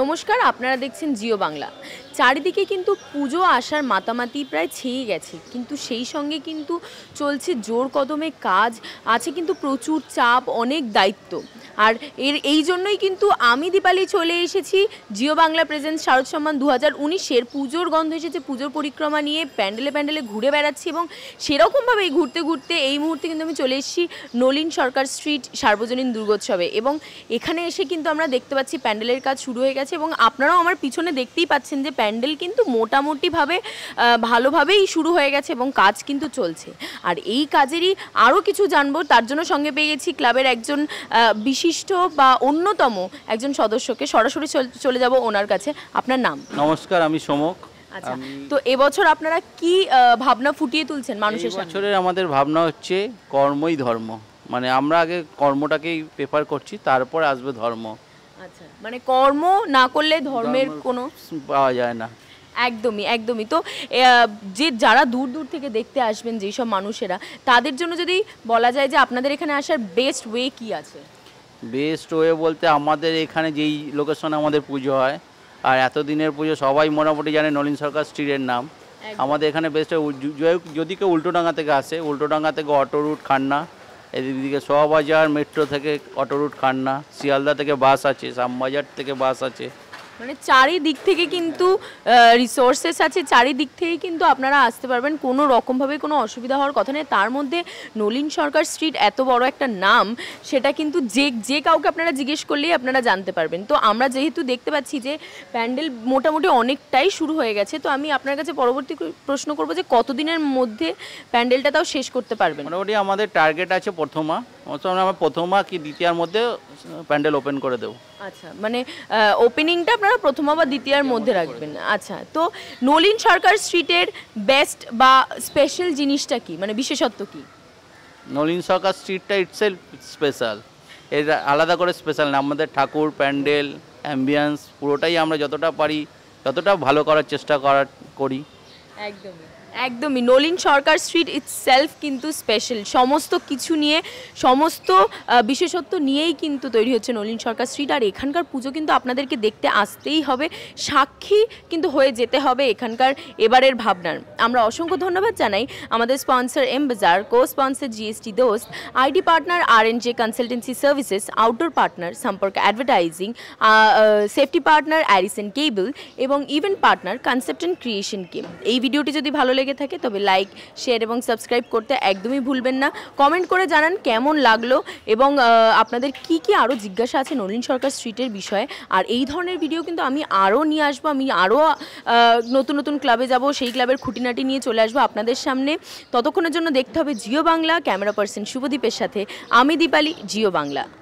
নমস্কার আপনারা দেখছেন জিও বাংলা চারিদিকে কিন্তু পুজো আসার মাতামাতি প্রায় ছেয়ে গেছে কিন্তু সেই সঙ্গে কিন্তু চলছে জোর কদমে কাজ আছে কিন্তু প্রচুর চাপ অনেক দায়িত্ব আর এর এই জন্যই কিন্তু আমি দীপালি চলে এসেছি জিও বাংলা প্রেজেন্ট শারদ সম্মান দু হাজার উনিশের পুজোর গন্ধ এসেছে পুজোর পরিক্রমা নিয়ে প্যান্ডেলে প্যান্ডেলে ঘুরে বেড়াচ্ছি এবং সেরকমভাবে এই ঘুরতে ঘুরতে এই মুহূর্তে কিন্তু আমি চলে এসেছি নলিন সরকার স্ট্রিট সার্বজনীন দুর্গোৎসবে এবং এখানে এসে কিন্তু আমরা দেখতে পাচ্ছি প্যান্ডেলের কাজ শুরু হয়ে গেছে এবং আপনারাও আমার পিছনে দেখতেই পাচ্ছেন যে প্যান্ডেল কিন্তু মোটামুটিভাবে ভালোভাবেই শুরু হয়ে গেছে এবং কাজ কিন্তু চলছে আর এই কাজেরই আরও কিছু জানবো তার জন্য সঙ্গে পেয়ে গেছি ক্লাবের একজন বিশি বিশিষ্ট বা অন্যতম একজন সদস্যকে সরাসরি চলে যাব ওনার কাছে আপনার নাম নমস্কার আমি সমক আচ্ছা তো এবছর আপনারা কি ভাবনা ফুটিয়ে তুলছেন মানুষের বছরের আমাদের ভাবনা হচ্ছে কর্মই ধর্ম মানে আমরা আগে কর্মটাকেই প্রেফার করছি তারপর আসবে ধর্ম আচ্ছা মানে কর্ম না করলে ধর্মের কোনো পাওয়া যায় না একদমই একদমই তো যে যারা দূর দূর থেকে দেখতে আসবেন যেসব মানুষেরা তাদের জন্য যদি বলা যায় যে আপনাদের এখানে আসার বেস্ট ওয়ে কি আছে বেস্ট ওয়ে বলতে আমাদের এখানে যেই লোকেশনে আমাদের পুজো হয় আর এতদিনের পুজো সবাই মোটামুটি জানে নলিন সরকার স্ট্রিটের নাম আমাদের এখানে বেস্ট যদি কেউ উল্টোডাঙ্গা থেকে আসে উল্টোডাঙ্গা থেকে অটো রুট খান্না এদিকে শোয়াবাজার মেট্রো থেকে অটো রুট খান্না শিয়ালদা থেকে বাস আছে শ্যামবাজার থেকে বাস আছে মানে চারিদিক থেকে কিন্তু রিসোর্সেস আছে চারিদিক থেকে কিন্তু আপনারা আসতে পারবেন কোনো রকমভাবে কোনো অসুবিধা হওয়ার কথা নেই তার মধ্যে নলিন সরকার স্ট্রিট এত বড় একটা নাম সেটা কিন্তু যে যে কাউকে আপনারা জিজ্ঞেস করলেই আপনারা জানতে পারবেন তো আমরা যেহেতু দেখতে পাচ্ছি যে প্যান্ডেল মোটামুটি অনেকটাই শুরু হয়ে গেছে তো আমি আপনার কাছে পরবর্তী প্রশ্ন করব যে কতদিনের মধ্যে প্যান্ডেলটা তাও শেষ করতে পারবেন মোটামুটি আমাদের টার্গেট আছে প্রথমা আমরা প্রথমা কি দ্বিতীয়ার মধ্যে প্যান্ডেল ওপেন করে দেবো আচ্ছা মানে ওপেনিংটা আপনারা প্রথমা বা দ্বিতীয়ার মধ্যে রাখবেন আচ্ছা তো নলিন সরকার স্ট্রিটের বেস্ট বা স্পেশাল জিনিসটা কি মানে বিশেষত্ব কি নলিন সরকার স্ট্রিটটা ইটসেলফ স্পেশাল এর আলাদা করে স্পেশাল না আমাদের ঠাকুর প্যান্ডেল অ্যাম্বিয়েন্স পুরোটাই আমরা যতটা পারি যতটা ভালো করার চেষ্টা করার করি একদমই একদমই Nalin Sarkar street itself কিন্তু স্পেশাল সমস্ত কিছু নিয়ে সমস্ত বিশেষত্ব নিয়েই কিন্তু তৈরি হচ্ছে নলিন সরকার স্ট্রিট আর এখানকার পুজো কিন্তু আপনাদেরকে দেখতে আসতেই হবে সাক্ষী কিন্তু হয়ে যেতে হবে এখানকার এবারের ভাবনার আমরা অসংখ্য ধন্যবাদ জানাই আমাদের sponsor M Bazar co sponsor GST Dost ID partner R N J consultancy services outdoor partner সম্পর্ক advertising safety partner Arison cable এবং event partner concept and creation game এই ভিডিওটি যদি ভালো লাগে লেগে থাকে তবে লাইক শেয়ার এবং সাবস্ক্রাইব করতে একদমই ভুলবেন না কমেন্ট করে জানান কেমন লাগলো এবং আপনাদের কি কি আরও জিজ্ঞাসা আছে নলিন সরকার স্ট্রিটের বিষয়ে আর এই ধরনের ভিডিও কিন্তু আমি আরও নিয়ে আসবো আমি আরও নতুন নতুন ক্লাবে যাব সেই ক্লাবের খুঁটিনাটি নিয়ে চলে আসবো আপনাদের সামনে ততক্ষণের জন্য দেখতে হবে জিও বাংলা ক্যামেরা পার্সন শুভদীপের সাথে আমি দীপালি জিও বাংলা